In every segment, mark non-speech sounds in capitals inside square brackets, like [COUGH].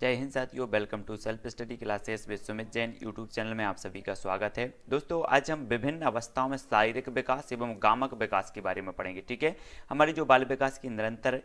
जय हिंद साथियों welcome to self study classes with Sumit Jain YouTube channel में आप सभी का स्वागत है दोस्तों आज हम विभिन्न अवस्थाओं में शारीरिक विकास एवं गामक विकास के बारे में पढ़ेंगे ठीक है हमारी जो बाल विकास की निरंतर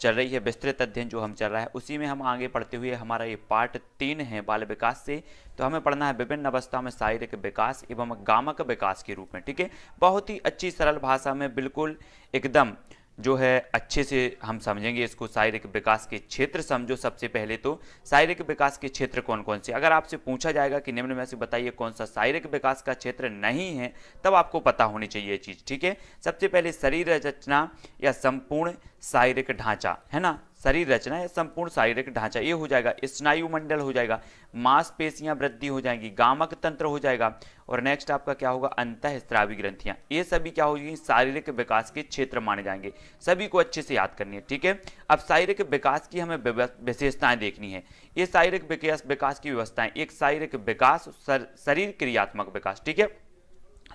चल रही है विस्तृत अध्ययन जो हम चल रहा है उसी में हम आगे पढ़ते हुए हमारा ये पार्ट तीन है बाल विकास से तो हमें पढ़ना है विभिन्न अवस्था में शारीरिक विकास एवं गामक विकास के रूप में ठीक है बहुत ही अच्छी सरल भाषा में बिल्कुल एकदम जो है अच्छे से हम समझेंगे इसको शारीरिक विकास के क्षेत्र समझो सबसे पहले तो शारीरिक विकास के क्षेत्र कौन कौन से अगर आपसे पूछा जाएगा कि निम्न में से बताइए कौन सा शारीरिक विकास का क्षेत्र नहीं है तब आपको पता होनी चाहिए ये चीज़ ठीक है सबसे पहले शरीर रचना या संपूर्ण शारीरिक ढांचा है ना शरीर रचना है संपूर्ण शारीरिक ढांचा ये हो जाएगा स्नायु मंडल हो जाएगा मांसपेशियां वृद्धि हो जाएंगी गामक तंत्र हो जाएगा और नेक्स्ट आपका क्या होगा अंत स्त्रावी ग्रंथियां ये सभी क्या हो जाएगी शारीरिक विकास के क्षेत्र माने जाएंगे सभी को अच्छे से याद करनी है ठीक है अब शारीरिक विकास की हमें विशेषताएं देखनी है ये शारीरिक विकास विकास की व्यवस्थाएं एक शारीरिक विकास शरीर क्रियात्मक विकास ठीक है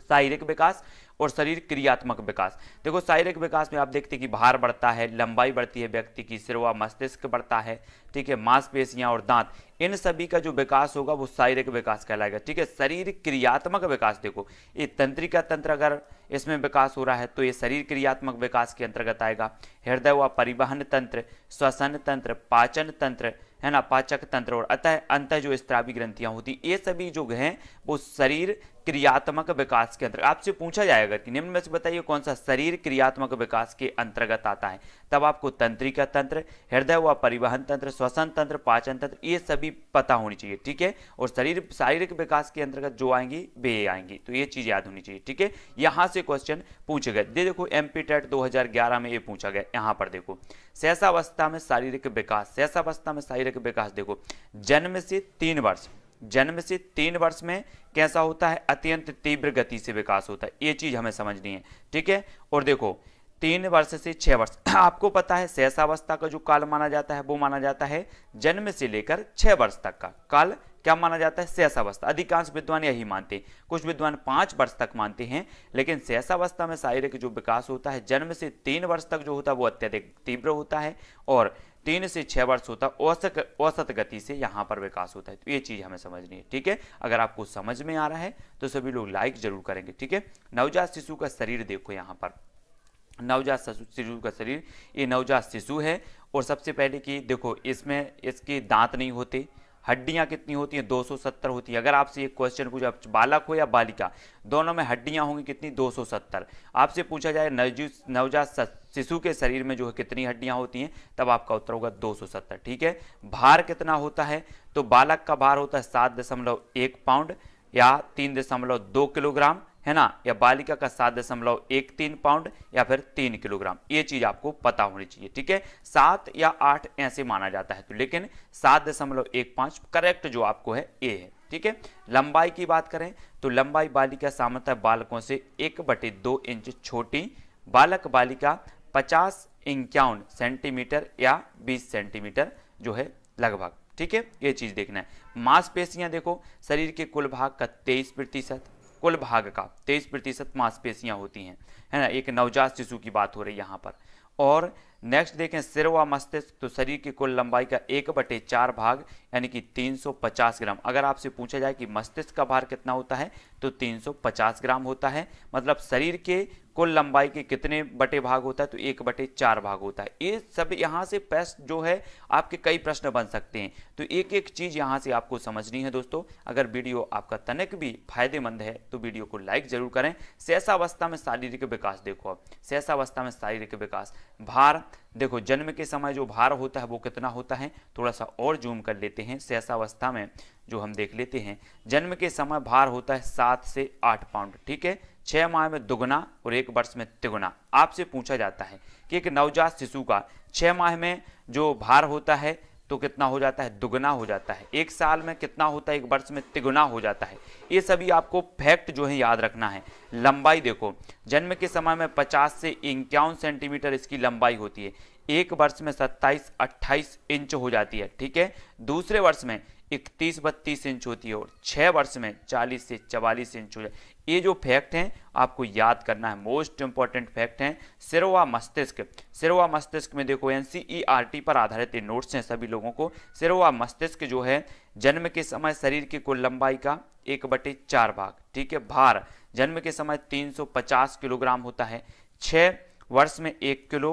शारीरिक विकास और शरीर क्रियात्मक विकास देखो शारीरिक विकास में आप देखते हैं कि भार बढ़ता है लंबाई बढ़ती है व्यक्ति की सिरवा मस्तिष्क बढ़ता है ठीक है मांसपेशियां और दांत इन सभी का जो विकास होगा वो शारीरिक विकास कहलाएगा ठीक है शरीर क्रियात्मक विकास देखो ये तंत्रिका तंत्र अगर इसमें विकास हो रहा है तो ये शरीर क्रियात्मक विकास के अंतर्गत आएगा हृदय व परिवहन तंत्र श्वसन तंत्र पाचन तंत्र है ना पाचक तंत्र और अतः अंत जो स्त्रावी ग्रंथियां होती ये सभी जो हैं वो शरीर क्रियात्मक विकास के अंतर्गत आपसे पूछा जाएगा कि निम्न में से बताइए कौन सा शरीर क्रियात्मक विकास के अंतर्गत आता है तब आपको तंत्रिका तंत्र हृदय व परिवहन तंत्र श्वसन तंत्र पाचन तंत्र ये सभी पता होनी चाहिए ठीक है और शरीर शारीरिक विकास के अंतर्गत जो आएंगी वे आएंगी तो ये चीज याद होनी चाहिए ठीक है यहाँ से क्वेश्चन पूछे गए दे देखो एम पी टेट दो में ये पूछा गया यहाँ पर देखो सहसावस्था में शारीरिक विकास सहसावस्था में शारीरिक विकास देखो जन्म से तीन वर्ष जन्म से तीन वर्ष में कैसा होता है अत्यंत तीव्र गति से विकास होता है ये चीज़ हमें समझनी है ठीक है और देखो तीन वर्ष से छह वर्ष [CLEARS THROAT] आपको पता है शेषावस्था का जो काल माना जाता है वो माना जाता है जन्म से लेकर छह वर्ष तक का काल क्या माना जाता है शेषावस्था अधिकांश विद्वान यही मानते हैं कुछ विद्वान पांच वर्ष तक मानते हैं लेकिन शेषावस्था में शारीरिक जो विकास होता है जन्म से तीन वर्ष तक जो होता है वो अत्यधिक तीव्र होता है और तीन से छह वर्ष होता औसत औसत गति से यहाँ पर विकास होता है तो ये चीज़ हमें समझनी है ठीक है अगर आपको समझ में आ रहा है तो सभी लोग लाइक जरूर करेंगे ठीक है नवजात शिशु का शरीर देखो यहाँ पर नवजात शिशु का शरीर ये नवजात शिशु है और सबसे पहले कि देखो इसमें इसके दांत नहीं होते हड्डियां कितनी होती हैं 270 होती है अगर आपसे एक क्वेश्चन पूछा बालक हो या बालिका दोनों में हड्डियां होंगी कितनी 270 आपसे पूछा जाए नवजात शिशु के शरीर में जो है कितनी हड्डियां होती हैं तब आपका उत्तर होगा 270 ठीक है भार कितना होता है तो बालक का भार होता है सात दशमलव एक पाउंड या तीन दशमलव दो किलोग्राम है ना या बालिका का सात दशमलव एक तीन पाउंड या फिर तीन किलोग्राम ये चीज आपको पता होनी चाहिए ठीक है सात या आठ ऐसे माना जाता है तो लेकिन सात दशमलव एक पांच करेक्ट जो आपको है ए है ठीक है लंबाई की बात करें तो लंबाई बालिका सामान्यतः बालकों से एक बटे दो इंच छोटी बालक बालिका पचास इक्यावन सेंटीमीटर या बीस सेंटीमीटर जो है लगभग ठीक है ये चीज देखना है मांसपेशियां देखो शरीर के कुल भाग का तेईस प्रतिशत कुल भाग का तेईस प्रतिशत मांसपेशियाँ होती हैं है ना एक नवजात शिशु की बात हो रही है यहाँ पर और नेक्स्ट देखें सिर व मस्तिष्क तो शरीर की कुल लंबाई का एक बटे चार भाग यानी कि 350 ग्राम अगर आपसे पूछा जाए कि मस्तिष्क का भार कितना होता है तो 350 ग्राम होता है मतलब शरीर के कुल लंबाई के कितने बटे भाग होता है तो एक बटे चार भाग होता है ये सब यहाँ से प्रश्न जो है आपके कई प्रश्न बन सकते हैं तो एक एक चीज़ यहाँ से आपको समझनी है दोस्तों अगर वीडियो आपका तनक भी फायदेमंद है तो वीडियो को लाइक जरूर करें सहसावस्था में शारीरिक विकास देखो अब सहसावस्था में शारीरिक विकास भार देखो जन्म के समय जो भार होता है वो कितना होता है थोड़ा सा और जूम कर लेते हैं सहसावस्था में जो हम देख लेते हैं जन्म के समय भार होता है सात से आठ पाउंड ठीक है छह माह में दुगुना और एक वर्ष में तिगुना आपसे पूछा जाता है कि एक नवजात शिशु का छह माह में जो भार होता है तो कितना हो जाता है दुगना हो जाता है एक साल में कितना होता है एक वर्ष में तिगुना हो जाता है ये सभी आपको फैक्ट जो है याद रखना है लंबाई देखो जन्म के समय में 50 से इक्यावन सेंटीमीटर इसकी लंबाई होती है एक वर्ष में 27 28 इंच हो जाती है ठीक है दूसरे वर्ष में इकतीस बत्तीस इंच होती है और छः वर्ष में चालीस से चवालीस इंच हो जाए ये जो फैक्ट हैं आपको याद करना है मोस्ट इंपॉर्टेंट फैक्ट हैं सिरवा मस्तिष्क सिरवा मस्तिष्क में देखो एन सी e पर आधारित ये नोट्स हैं सभी लोगों को सिरवा मस्तिष्क जो है जन्म के समय शरीर की कुल लंबाई का एक बटे चार भाग ठीक है भार जन्म के समय 350 किलोग्राम होता है छः वर्ष में एक किलो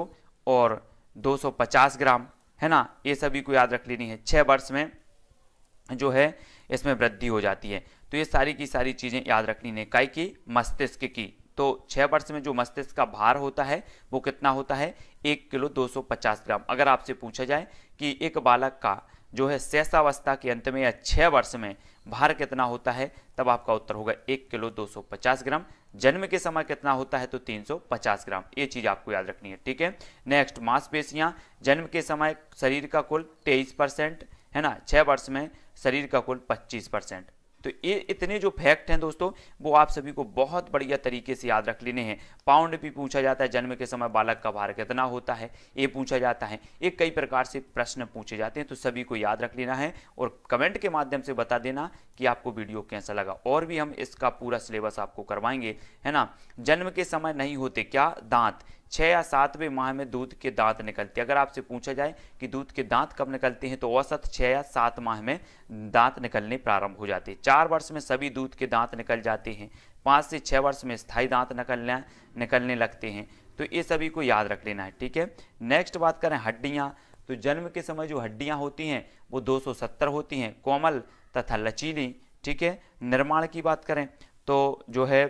और 250 ग्राम है ना ये सभी को याद रख लेनी है छः वर्ष में जो है इसमें वृद्धि हो जाती है तो ये सारी की सारी चीज़ें याद रखनी ने काय की मस्तिष्क की तो छः वर्ष में जो मस्तिष्क का भार होता है वो कितना होता है एक किलो 250 ग्राम अगर आपसे पूछा जाए कि एक बालक का जो है शैसावस्था के अंत में या छः वर्ष में भार कितना होता है तब आपका उत्तर होगा एक किलो 250 ग्राम जन्म के समय कितना होता है तो 350 ग्राम ये चीज़ आपको याद रखनी है ठीक है नेक्स्ट मांसपेशियाँ जन्म के समय शरीर का कुल तेईस परसेंट है ना छः वर्ष में शरीर का कुल पच्चीस परसेंट तो ये इतने जो फैक्ट हैं दोस्तों वो आप सभी को बहुत बढ़िया तरीके से याद रख लेने हैं पाउंड भी पूछा जाता है जन्म के समय बालक का भार कितना होता है ये पूछा जाता है ये कई प्रकार से प्रश्न पूछे जाते हैं तो सभी को याद रख लेना है और कमेंट के माध्यम से बता देना कि आपको वीडियो कैसा लगा और भी हम इसका पूरा सिलेबस आपको करवाएंगे है ना जन्म के समय नहीं होते क्या दांत छः या सातवें माह में दूध के दांत निकलते हैं अगर आपसे पूछा जाए कि दूध के दांत कब निकलते हैं तो औसत छः या सात माह में दांत निकलने प्रारंभ हो जाते हैं चार वर्ष में सभी दूध के दांत निकल जाते हैं पाँच से छः वर्ष में स्थायी दांत निकलना निकलने लगते हैं तो ये सभी को याद रख लेना है ठीक है नेक्स्ट बात करें हड्डियाँ तो जन्म के समय जो हड्डियाँ होती हैं वो सत्तर होती हैं कोमल तथा लचीली ठीक है निर्माण की बात करें तो जो है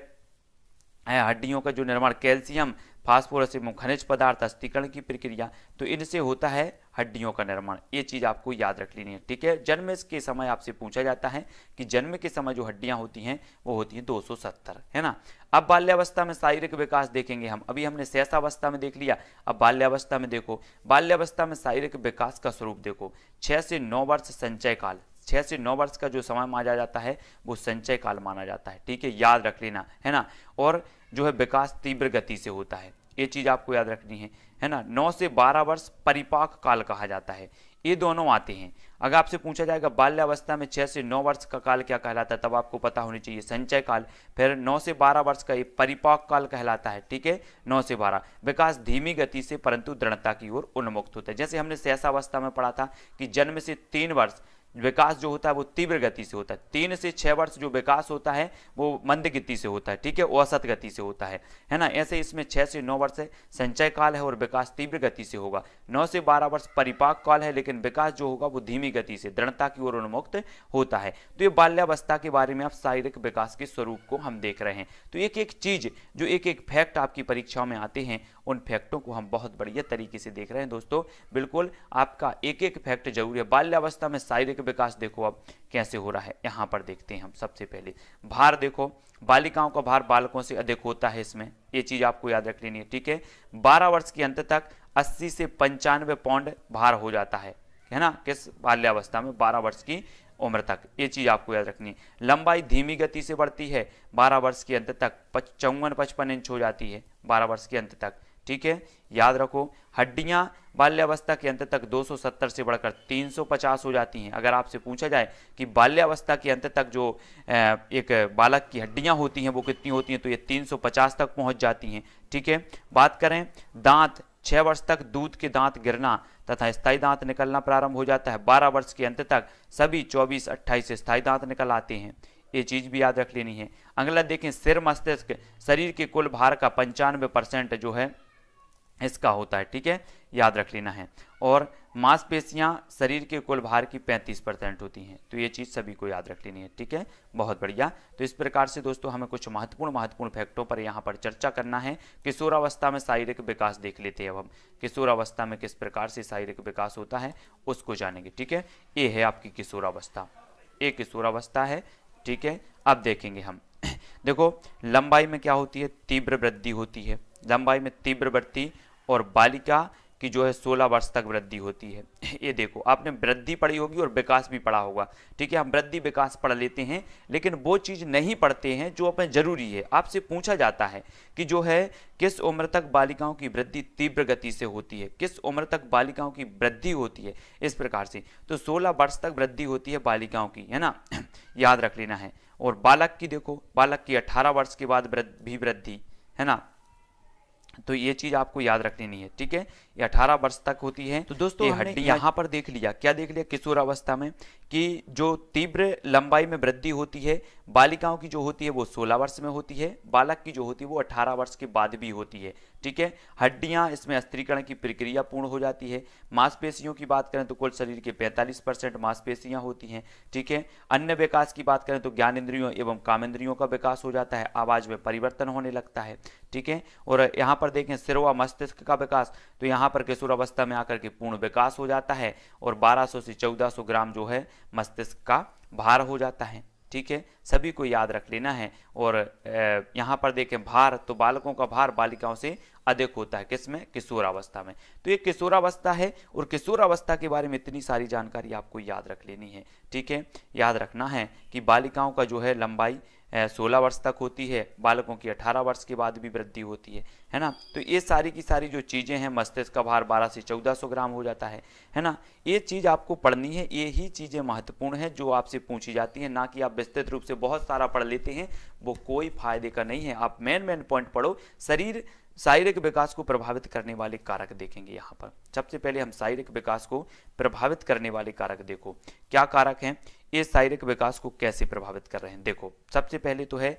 हड्डियों का जो निर्माण कैल्शियम फास्फोरस एवं खनिज पदार्थ अस्थिकरण की प्रक्रिया तो इनसे होता है हड्डियों का निर्माण ये चीज़ आपको याद रख लेनी है ठीक है जन्म के समय आपसे पूछा जाता है कि जन्म के समय जो हड्डियां होती हैं वो होती हैं 270 है ना अब बाल्यावस्था में शारीरिक विकास देखेंगे हम अभी हमने सहसावस्था में देख लिया अब बाल्यावस्था में देखो बाल्यावस्था में शारीरिक विकास का स्वरूप देखो छः से नौ वर्ष संचय काल छः से नौ वर्ष का जो समय माना जाता है वो संचय काल माना जाता है ठीक है याद रख लेना है ना और जो है विकास तीव्र गति से होता है ये चीज़ आपको याद रखनी है है ना नौ से बारह वर्ष परिपाक काल कहा जाता है ये दोनों आते हैं अगर आपसे पूछा जाएगा बाल्यावस्था में छह से नौ वर्ष का काल क्या कहलाता है तब आपको पता होनी चाहिए संचय काल फिर नौ से बारह वर्ष का ये परिपाक काल कहलाता है ठीक है नौ से बारह विकास धीमी गति से परंतु दृढ़ता की ओर उन्मुक्त होता है जैसे हमने सहसावस्था में पढ़ा था कि जन्म से तीन वर्ष विकास जो होता है वो तीव्र गति से होता है तीन से छः वर्ष जो विकास होता है वो मंद गति से होता है ठीक है औसत गति से होता है है ना ऐसे इसमें छः से नौ वर्ष संचय काल है और विकास तीव्र गति से होगा नौ से बारह वर्ष परिपाक काल है लेकिन विकास जो होगा वो धीमी गति से दृढ़ता की ओर उन्मुक्त होता है तो ये बाल्यावस्था के बारे में आप शारीरिक विकास के स्वरूप को हम देख रहे हैं तो एक एक चीज़ जो एक एक फैक्ट आपकी परीक्षाओं में आते हैं उन फैक्टों को हम बहुत बढ़िया तरीके से देख रहे हैं दोस्तों बिल्कुल आपका एक एक फैक्ट जरूर है बाल्यावस्था में शारीरिक विकास देखो अब कैसे हो रहा है यहाँ पर देखते हैं हम सबसे पहले भार देखो बालिकाओं का भार बालकों से अधिक होता है इसमें ये चीज़ आपको याद रख लेनी है ठीक है बारह वर्ष के अंत तक अस्सी से पंचानवे पौंड भार हो जाता है है ना किस बाल्यावस्था में बारह वर्ष की उम्र तक ये चीज़ आपको याद रखनी है लंबाई धीमी गति से बढ़ती है बारह वर्ष के अंत तक चौवन पचपन इंच हो जाती है बारह वर्ष के अंत तक ठीक है याद रखो हड्डियां बाल्यावस्था के अंत तक 270 से बढ़कर 350 हो जाती हैं अगर आपसे पूछा जाए कि बाल्यावस्था के अंत तक जो एक बालक की हड्डियां होती हैं वो कितनी होती हैं तो ये 350 तक पहुंच जाती हैं ठीक है बात करें दांत छः वर्ष तक दूध के दांत गिरना तथा स्थायी दांत निकलना प्रारंभ हो जाता है बारह वर्ष के अंत तक सभी चौबीस अट्ठाईस स्थायी दांत निकल आते हैं ये चीज़ भी याद रख लेनी है अगला देखें सिर मस्तिष्क शरीर के कुल भार का पंचानवे परसेंट जो है इसका होता है ठीक है याद रख लेना है और मांसपेशियां शरीर के कुल भार की 35 परसेंट होती हैं तो ये चीज़ सभी को याद रख लेनी है ठीक है बहुत बढ़िया तो इस प्रकार से दोस्तों हमें कुछ महत्वपूर्ण महत्वपूर्ण फैक्टों पर यहाँ पर चर्चा करना है किशोरावस्था में शारीरिक विकास देख लेते हैं अब हम किशोरावस्था में किस प्रकार से शारीरिक विकास होता है उसको जानेंगे ठीक है ये है आपकी किशोरावस्था ये किशोरावस्था है ठीक है अब देखेंगे हम [CLEARS THROAT] देखो लंबाई में क्या होती है तीव्र वृद्धि होती है लंबाई में तीव्र वृद्धि और बालिका की जो है 16 वर्ष तक वृद्धि होती है [CLEARS THROAT] ये देखो आपने वृद्धि पढ़ी होगी और विकास भी पढ़ा होगा ठीक है हम वृद्धि विकास पढ़ लेते हैं लेकिन वो चीज़ नहीं पढ़ते हैं जो अपने जरूरी है आपसे पूछा जाता है कि जो है किस उम्र तक बालिकाओं की वृद्धि तीव्र गति से होती है किस उम्र तक बालिकाओं की वृद्धि होती है इस प्रकार से तो सोलह वर्ष तक वृद्धि होती है बालिकाओं की है ना [CLEARS THROAT] याद रख लेना है और बालक की देखो बालक की अठारह वर्ष के बाद भी वृद्धि है ना तो ये चीज आपको याद रखनी नहीं है ठीक है ये अठारह वर्ष तक होती है तो दोस्तों हड्डी यहाँ पर देख लिया क्या देख लिया किशोर अवस्था में कि जो तीव्र लंबाई में वृद्धि होती है बालिकाओं की जो होती है वो सोलह वर्ष में होती है बालक की जो होती है वो अठारह वर्ष के बाद भी होती है ठीक है हड्डियां इसमें अस्त्रीकरण की प्रक्रिया पूर्ण हो जाती है मांसपेशियों की बात करें तो कुल शरीर के 45 परसेंट मांसपेशियां होती हैं ठीक है अन्य विकास की बात करें तो ज्ञान इंद्रियों एवं कामेंद्रियों का विकास हो जाता है आवाज में परिवर्तन होने लगता है ठीक है और यहाँ पर देखें सिरवा मस्तिष्क का विकास तो यहाँ पर अवस्था में आकर के पूर्ण विकास हो जाता है और बारह से चौदह ग्राम जो है मस्तिष्क का भार हो जाता है ठीक है सभी को याद रख लेना है और यहाँ पर देखें भार तो बालकों का भार बालिकाओं से अधिक होता है किसमें किशोरावस्था में तो ये किशोरावस्था है और किशोरावस्था के बारे में इतनी सारी जानकारी आपको याद रख लेनी है ठीक है याद रखना है कि बालिकाओं का जो है लंबाई सोलह वर्ष तक होती है बालकों की 18 वर्ष के बाद भी वृद्धि होती है है ना तो ये सारी की सारी जो चीज़ें हैं मस्तिष्क का भार बारह से चौदह सौ ग्राम हो जाता है है ना ये चीज़ आपको पढ़नी है ये ही चीज़ें महत्वपूर्ण है जो आपसे पूछी जाती है ना कि आप विस्तृत रूप से बहुत सारा पढ़ लेते हैं वो कोई फायदे का नहीं है आप मेन मेन पॉइंट पढ़ो शरीर शारीरिक विकास को प्रभावित करने वाले कारक देखेंगे यहाँ पर सबसे पहले हम शारीरिक विकास को प्रभावित करने वाले कारक देखो क्या कारक हैं ये शारीरिक विकास को कैसे प्रभावित कर रहे हैं देखो सबसे पहले तो है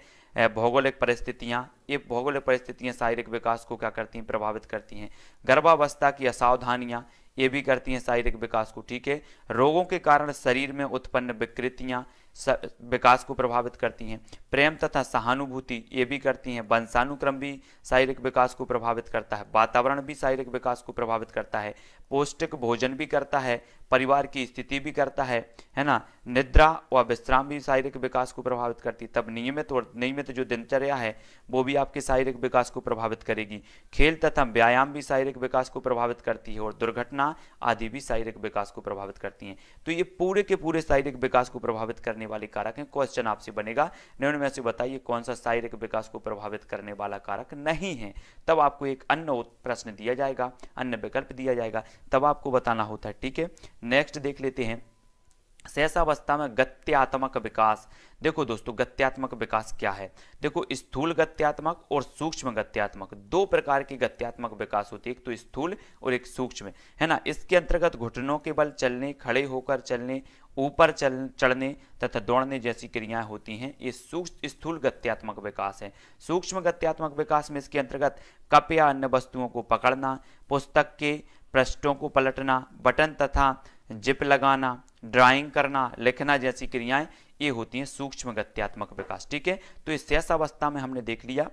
भौगोलिक परिस्थितियाँ ये भौगोलिक परिस्थितियाँ शारीरिक विकास को क्या करती हैं प्रभावित करती हैं गर्भावस्था की असावधानियाँ ये भी करती हैं शारीरिक विकास को ठीक है रोगों के कारण शरीर में उत्पन्न विकृतियाँ विकास को प्रभावित करती हैं प्रेम तथा सहानुभूति ये भी करती हैं वंशानुक्रम भी शारीरिक विकास को प्रभावित करता है वातावरण भी शारीरिक विकास को प्रभावित करता है पौष्टिक भोजन भी करता है परिवार की स्थिति भी करता है है ना निद्रा व विश्राम भी शारीरिक विकास को प्रभावित करती तब नियमित और नियमित जो दिनचर्या है वो भी आपके शारीरिक विकास को प्रभावित करेगी खेल तथा व्यायाम भी शारीरिक विकास को प्रभावित करती है और दुर्घटना आदि भी शारीरिक विकास को प्रभावित करती हैं तो ये पूरे के पूरे शारीरिक विकास को प्रभावित करने वाले कारक हैं क्वेश्चन आपसे बनेगा निर्णय में से बताइए कौन सा शारीरिक विकास को प्रभावित करने वाला कारक नहीं है तब आपको एक अन्य प्रश्न दिया जाएगा अन्य विकल्प दिया जाएगा तब आपको बताना होता है ठीक है नेक्स्ट देख लेते हैं सहसावस्था में गत्यात्मक विकास देखो दोस्तों गत्यात्मक विकास क्या है देखो स्थूल गत्यात्मक और सूक्ष्म गत्यात्मक दो प्रकार की गत्यात्मक विकास होती है एक तो स्थूल और एक सूक्ष्म है ना इसके अंतर्गत घुटनों के बल चलने खड़े होकर चलने ऊपर चल चढ़ने तथा दौड़ने जैसी क्रियाएं होती हैं ये सूक्ष्म स्थूल गत्यात्मक विकास है सूक्ष्म गत्यात्मक विकास में इसके अंतर्गत कप या अन्य वस्तुओं को पकड़ना पुस्तक के पृष्ठों को पलटना बटन तथा जिप लगाना ड्राइंग करना लिखना जैसी क्रियाएं ये होती हैं सूक्ष्म गत्यात्मक विकास ठीक है तो इस शेष अवस्था में हमने देख लिया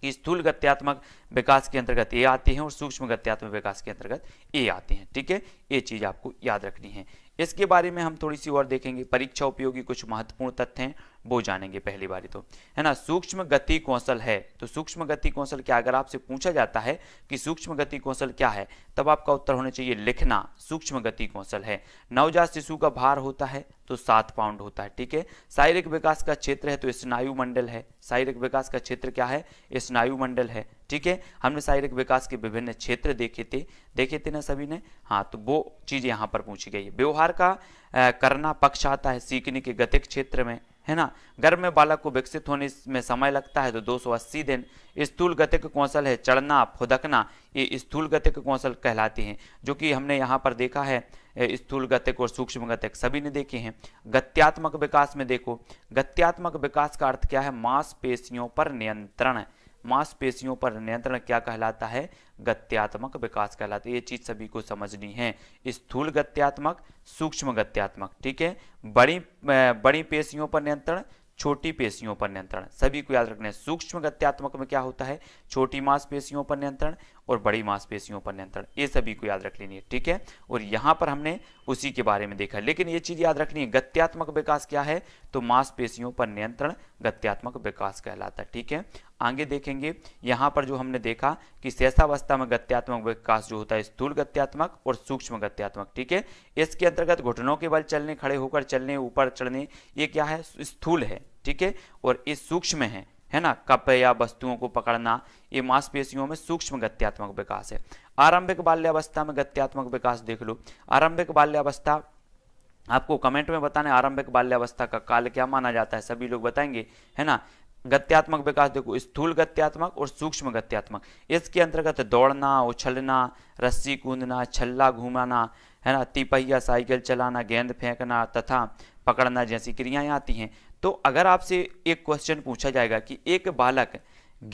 कि स्थूल गत्यात्मक विकास के अंतर्गत ये आते हैं और सूक्ष्म गत्यात्मक विकास के अंतर्गत ये आते हैं ठीक है ये चीज़ आपको याद रखनी है इसके बारे में हम थोड़ी सी और देखेंगे परीक्षा उपयोगी कुछ महत्वपूर्ण तथ्य हैं वो जानेंगे पहली बारी तो है ना सूक्ष्म गति कौशल है तो सूक्ष्म गति कौशल क्या अगर आपसे पूछा जाता है कि सूक्ष्म गति कौशल क्या है तब आपका उत्तर होना चाहिए लिखना सूक्ष्म गति कौशल है नवजात शिशु का भार होता है तो सात पाउंड होता है ठीक है शारीरिक विकास का क्षेत्र है तो स्नायुमंडल है शारीरिक विकास का क्षेत्र क्या है स्नायुमंडल है ठीक है हमने शारीरिक विकास के विभिन्न क्षेत्र देखे थे देखे थे ना सभी ने हाँ तो वो चीज़ यहाँ पर पूछी गई है व्यवहार का आ, करना पक्ष आता है सीखने के गतिक क्षेत्र में है ना गर्भ में बालक को विकसित होने में समय लगता है तो 280 दिन स्थूल गतिक कौशल है चढ़ना फुदकना ये स्थूल गतिक कौशल कहलाते हैं जो कि हमने यहाँ पर देखा है स्थूल गतिक और सूक्ष्म गतिक सभी ने देखे हैं गत्यात्मक विकास में देखो गत्यात्मक विकास का अर्थ क्या है मांसपेशियों पर नियंत्रण है मांसपेशियों पर नियंत्रण क्या कहलाता है गत्यात्मक विकास कहलाता है ये चीज सभी को समझनी है स्थूल गत्यात्मक सूक्ष्म गत्यात्मक ठीक है बड़ी बड़ी पेशियों पर नियंत्रण छोटी पेशियों पर नियंत्रण सभी को याद रखना है सूक्ष्म गत्यात्मक में क्या होता है छोटी मांसपेशियों पर नियंत्रण और बड़ी मांसपेशियों पर नियंत्रण ये सभी को याद रख लेनी है ठीक है और यहाँ पर हमने उसी के बारे में देखा लेकिन ये चीज़ याद रखनी है गत्यात्मक विकास क्या है तो मांसपेशियों पर नियंत्रण गत्यात्मक विकास कहलाता है ठीक है आगे देखेंगे यहाँ पर जो हमने देखा कि शेषावस्था में गत्यात्मक विकास जो होता है स्थूल गत्यात्मक और सूक्ष्म गत्यात्मक ठीक है इसके अंतर्गत घुटनों के बल चलने खड़े होकर चलने ऊपर चढ़ने ये क्या है स्थूल है ठीक है और ये सूक्ष्म है है ना कप या वस्तुओं को पकड़ना ये मांसपेशियों में सूक्ष्म गत्यात्मक विकास है आरंभिक बाल्यावस्था में गत्यात्मक विकास देख लो आरंभिक बाल्यावस्था आपको कमेंट में बताने आरंभिक बाल्यावस्था का काल क्या माना जाता है सभी लोग बताएंगे है ना गत्यात्मक विकास देखो स्थूल गत्यात्मक और सूक्ष्म गत्यात्मक इसके अंतर्गत दौड़ना उछलना रस्सी कूदना छल्ला घुमाना है ना तिपहिया साइकिल चलाना गेंद फेंकना तथा पकड़ना जैसी क्रियाएं आती हैं तो अगर आपसे एक क्वेश्चन पूछा जाएगा कि एक बालक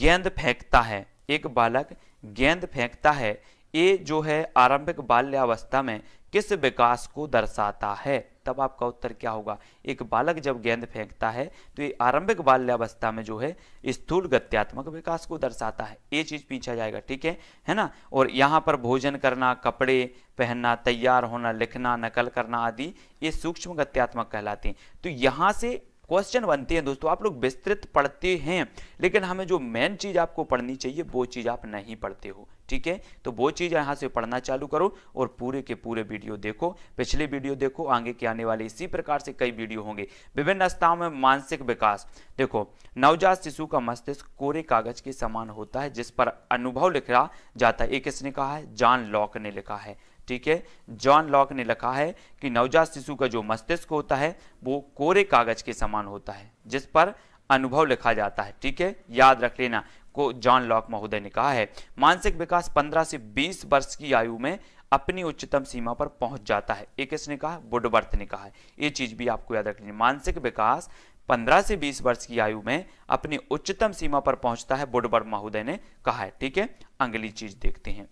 गेंद फेंकता है एक बालक गेंद फेंकता है ये जो है आरंभिक बाल्यावस्था में किस विकास को दर्शाता है तब आपका उत्तर क्या होगा एक बालक जब गेंद फेंकता है तो ये आरंभिक बाल्यावस्था में जो है स्थूल गत्यात्मक विकास को दर्शाता है ये चीज पीछा जाएगा ठीक है है ना और यहाँ पर भोजन करना कपड़े पहनना तैयार होना लिखना नकल करना आदि ये सूक्ष्म गत्यात्मक कहलाते हैं तो यहाँ से क्वेश्चन बनते हैं दोस्तों आप लोग विस्तृत पढ़ते हैं लेकिन हमें जो मेन चीज आपको पढ़नी चाहिए वो चीज आप नहीं पढ़ते हो ठीक है तो वो चीज़ यहां से पढ़ना चालू करो और पूरे के पूरे वीडियो देखो पिछले वीडियो देखो आगे के आने वाले इसी प्रकार से कई वीडियो होंगे विभिन्न अवस्थाओं में मानसिक विकास देखो नवजात शिशु का मस्तिष्क कोरे कागज के समान होता है जिस पर अनुभव लिखा जाता है एक इसने कहा है जॉन लॉक ने लिखा है ठीक है जॉन लॉक ने लिखा है कि नवजात शिशु का जो मस्तिष्क होता है वो कोरे कागज के समान होता है जिस पर अनुभव लिखा जाता है ठीक है याद रख लेना को जॉन लॉक महोदय ने कहा है मानसिक विकास 15 से 20 वर्ष की आयु में अपनी उच्चतम सीमा पर पहुंच जाता है एक इसने कहा बुडवर्थ ने कहा है ये चीज भी आपको याद रखनी मानसिक विकास 15 से 20 वर्ष की आयु में अपनी उच्चतम सीमा पर पहुंचता है बुडवर्थ महोदय ने कहा है ठीक है अगली चीज देखते हैं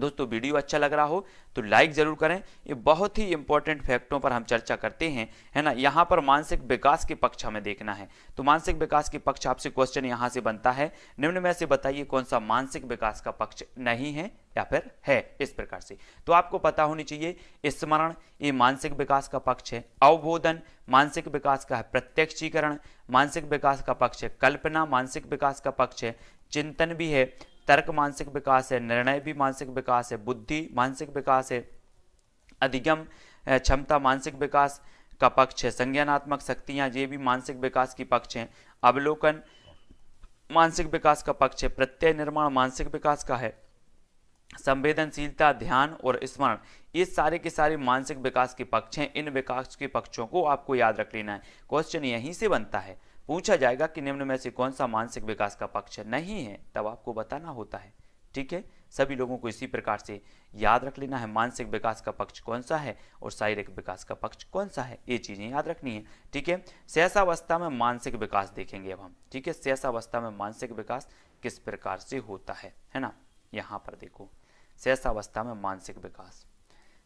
दोस्तों वीडियो अच्छा लग रहा हो तो लाइक ज़रूर करें ये बहुत ही इंपॉर्टेंट फैक्टों पर हम चर्चा करते हैं है ना यहाँ पर मानसिक विकास के पक्ष हमें देखना है तो मानसिक विकास के पक्ष आपसे क्वेश्चन यहाँ से बनता है निम्न में से बताइए कौन सा मानसिक विकास का पक्ष नहीं है या फिर है इस प्रकार से तो आपको पता होनी चाहिए स्मरण ये मानसिक विकास का पक्ष है अवबोधन मानसिक विकास का है प्रत्यक्षीकरण मानसिक विकास का पक्ष है कल्पना मानसिक विकास का पक्ष है चिंतन भी है तर्क मानसिक विकास है निर्णय भी मानसिक विकास है बुद्धि मानसिक विकास है अधिगम क्षमता मानसिक विकास का पक्ष है संज्ञानात्मक शक्तियाँ ये भी मानसिक विकास की पक्ष हैं अवलोकन मानसिक विकास का पक्ष है प्रत्यय निर्माण मानसिक विकास का है संवेदनशीलता ध्यान और स्मरण ये सारे के सारे मानसिक विकास के पक्ष हैं इन विकास के पक्षों को आपको याद रख लेना है क्वेश्चन यहीं से बनता है पूछा जाएगा कि निम्न में से कौन सा मानसिक विकास का पक्ष नहीं है तब आपको बताना होता है ठीक है सभी लोगों को इसी प्रकार से याद रख लेना है मानसिक विकास का पक्ष कौन सा है और शारीरिक विकास का पक्ष कौन सा है ये चीज़ें याद रखनी है ठीक है सहसावस्था में मानसिक विकास देखेंगे अब हम ठीक है सहसावस्था में मानसिक विकास किस प्रकार से होता है है ना यहाँ पर देखो सहसावस्था में मानसिक विकास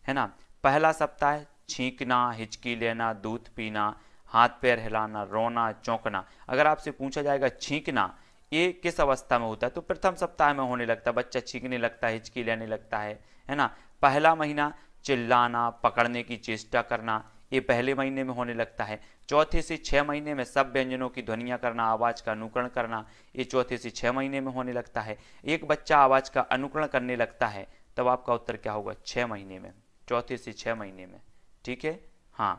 है ना पहला सप्ताह छींकना हिचकी लेना दूध पीना हाथ पैर हिलाना रोना चौंकना अगर आपसे पूछा जाएगा छींकना ये किस अवस्था में होता है तो प्रथम सप्ताह में होने लगता है बच्चा छींकने लगता है हिचकी लेने लगता है है ना पहला महीना चिल्लाना पकड़ने की चेष्टा करना ये पहले महीने में होने लगता है चौथे से छः महीने में सब व्यंजनों की ध्वनिया करना आवाज़ का अनुकरण करना ये चौथे से छः महीने में होने लगता है एक बच्चा आवाज़ का अनुकरण करने लगता है तब आपका उत्तर क्या होगा छः महीने में चौथे से छः महीने में ठीक है हाँ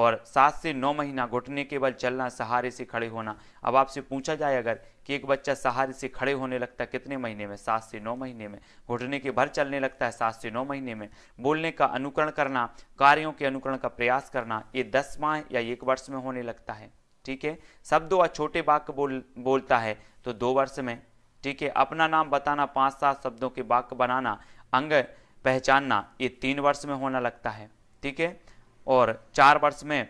और सात से नौ महीना घुटने के बल चलना सहारे से खड़े होना अब आपसे पूछा जाए अगर कि एक बच्चा सहारे से खड़े होने लगता है कितने महीने में सात से नौ महीने में घुटने के भर चलने लगता है सात से नौ महीने में बोलने का अनुकरण करना कार्यों के अनुकरण का प्रयास करना ये दस माह या एक वर्ष में होने लगता है ठीक है शब्दों और छोटे वाक्य बोल बोलता है तो दो वर्ष में ठीक है अपना नाम बताना पाँच सात शब्दों के वाक्य बनाना अंग पहचानना ये तीन वर्ष में होना लगता है ठीक है और चार वर्ष में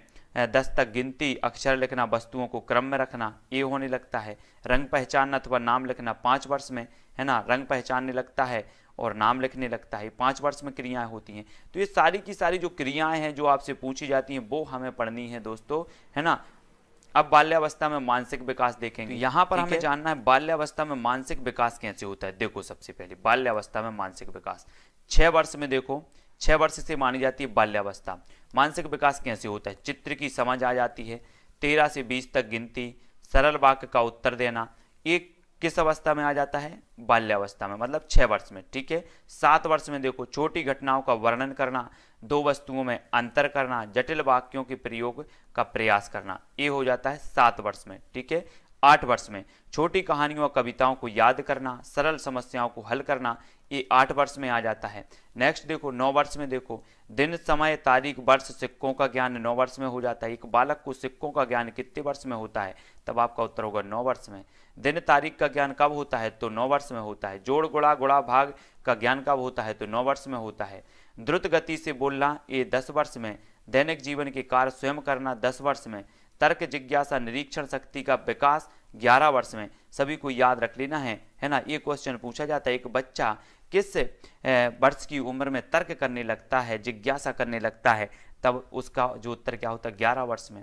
दस तक गिनती अक्षर लिखना वस्तुओं को क्रम में रखना ये होने लगता है रंग पहचानना अथवा नाम लिखना पाँच वर्ष में है ना रंग पहचानने लगता है और नाम लिखने लगता है पाँच वर्ष में क्रियाएं होती हैं तो ये सारी की सारी जो क्रियाएं हैं जो आपसे पूछी जाती हैं वो हमें पढ़नी है दोस्तों है ना अब बाल्यावस्था में मानसिक विकास देखेंगे यहाँ पर हमें जानना है बाल्यावस्था में मानसिक विकास कैसे होता है देखो सबसे पहले बाल्यावस्था में मानसिक विकास छः वर्ष में देखो छः वर्ष से मानी जाती है बाल्यावस्था मानसिक विकास कैसे होता है चित्र की समझ आ जाती है तेरह से बीस तक गिनती सरल वाक्य का उत्तर देना एक किस अवस्था में आ जाता है बाल्यावस्था में मतलब छः वर्ष में ठीक है सात वर्ष में देखो छोटी घटनाओं का वर्णन करना दो वस्तुओं में अंतर करना जटिल वाक्यों के प्रयोग का प्रयास करना ये हो जाता है सात वर्ष में ठीक है आठ वर्ष में छोटी कहानियों और कविताओं को याद करना सरल समस्याओं को हल करना ये आठ वर्ष में आ जाता है नेक्स्ट देखो नौ वर्ष में देखो दिन समय तारीख वर्ष सिक्कों का ज्ञान नौ वर्ष में हो जाता है एक बालक को सिक्कों का ज्ञान कितने वर्ष में होता है तब आपका उत्तर होगा नौ वर्ष में दिन तारीख का ज्ञान कब होता है तो नौ वर्ष में होता है जोड़ गुड़ा गुड़ा भाग का ज्ञान कब होता है तो नौ वर्ष में होता है द्रुत गति से बोलना ये दस वर्ष में दैनिक जीवन के कार्य स्वयं करना दस वर्ष में तर्क जिज्ञासा निरीक्षण शक्ति का विकास 11 वर्ष में सभी को याद रख लेना है है ना ये क्वेश्चन पूछा जाता है एक बच्चा किस वर्ष की उम्र में तर्क करने लगता है जिज्ञासा करने लगता है तब उसका जो उत्तर क्या होता है ग्यारह वर्ष में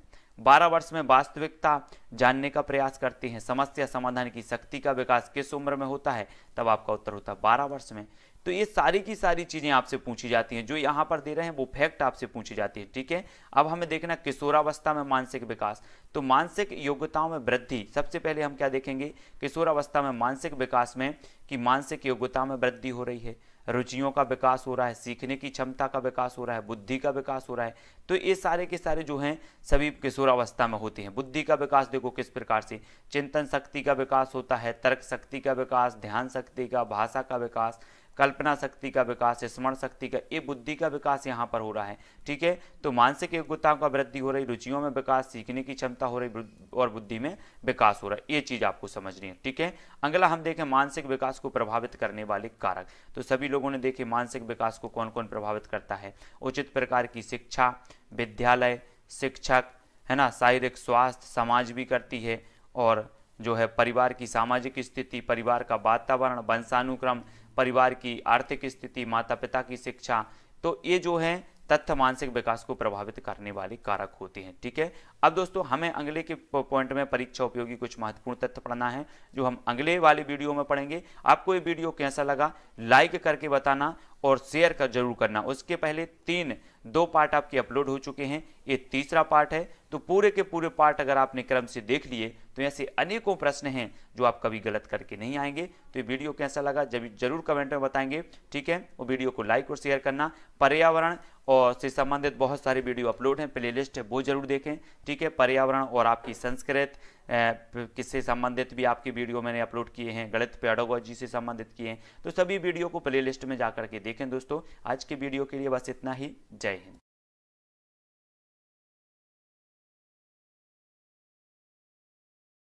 बारह वर्ष में वास्तविकता जानने का प्रयास करते हैं समस्या समाधान की शक्ति का विकास किस उम्र में होता है तब आपका उत्तर होता है बारह वर्ष में तो ये सारी की सारी चीज़ें आपसे पूछी जाती हैं जो यहाँ पर दे रहे हैं वो फैक्ट आपसे पूछी जाती है ठीक है अब हमें देखना किशोरावस्था में मानसिक विकास तो मानसिक योग्यताओं में वृद्धि सबसे पहले हम क्या देखेंगे किशोरावस्था में मानसिक विकास में कि मानसिक योग्यता में वृद्धि हो रही है रुचियों का विकास हो रहा है सीखने की क्षमता का विकास हो रहा है बुद्धि का विकास हो रहा है तो ये सारे के सारे जो हैं सभी किशोरावस्था में होते हैं बुद्धि का विकास देखो किस प्रकार से चिंतन शक्ति का विकास होता है तर्क शक्ति का विकास ध्यान शक्ति का भाषा का विकास कल्पना शक्ति का विकास स्मरण शक्ति का ये बुद्धि का विकास यहाँ पर हो रहा है ठीक है तो मानसिक योग्यताओं का वृद्धि हो रही रुचियों में विकास सीखने की क्षमता हो रही और बुद्धि में विकास हो रहा है ये चीज़ आपको समझनी है ठीक है अगला हम देखें मानसिक विकास को प्रभावित करने वाले कारक तो सभी लोगों ने देखे मानसिक विकास को कौन कौन प्रभावित करता है उचित प्रकार की शिक्षा विद्यालय शिक्षक है ना शारीरिक स्वास्थ्य समाज भी करती है और जो है परिवार की सामाजिक स्थिति परिवार का वातावरण वंशानुक्रम परिवार की आर्थिक स्थिति माता पिता की शिक्षा तो ये जो है तथ्य मानसिक विकास को प्रभावित करने वाले कारक होते हैं ठीक है अब दोस्तों हमें अगले के पॉइंट में परीक्षा उपयोगी कुछ महत्वपूर्ण तथ्य पढ़ना है जो हम अगले वाले वीडियो में पढ़ेंगे आपको ये वीडियो कैसा लगा लाइक करके बताना और शेयर कर जरूर करना उसके पहले तीन दो पार्ट आपके अपलोड हो चुके हैं ये तीसरा पार्ट है तो पूरे के पूरे पार्ट अगर आपने क्रम से देख लिए तो ऐसे अनेकों प्रश्न हैं जो आप कभी गलत करके नहीं आएंगे तो ये वीडियो कैसा लगा जब जरूर कमेंट में बताएंगे ठीक है और वीडियो को लाइक और शेयर करना पर्यावरण और से संबंधित बहुत सारे वीडियो अपलोड हैं प्ले है वो जरूर देखें ठीक है पर्यावरण और आपकी संस्कृत किससे संबंधित भी आपकी वीडियो मैंने अपलोड किए हैं गलत पेडोगोजी से संबंधित किए हैं तो सभी वीडियो को प्लेलिस्ट में जा करके देखें दोस्तों आज के वीडियो के लिए बस इतना ही जय हिंद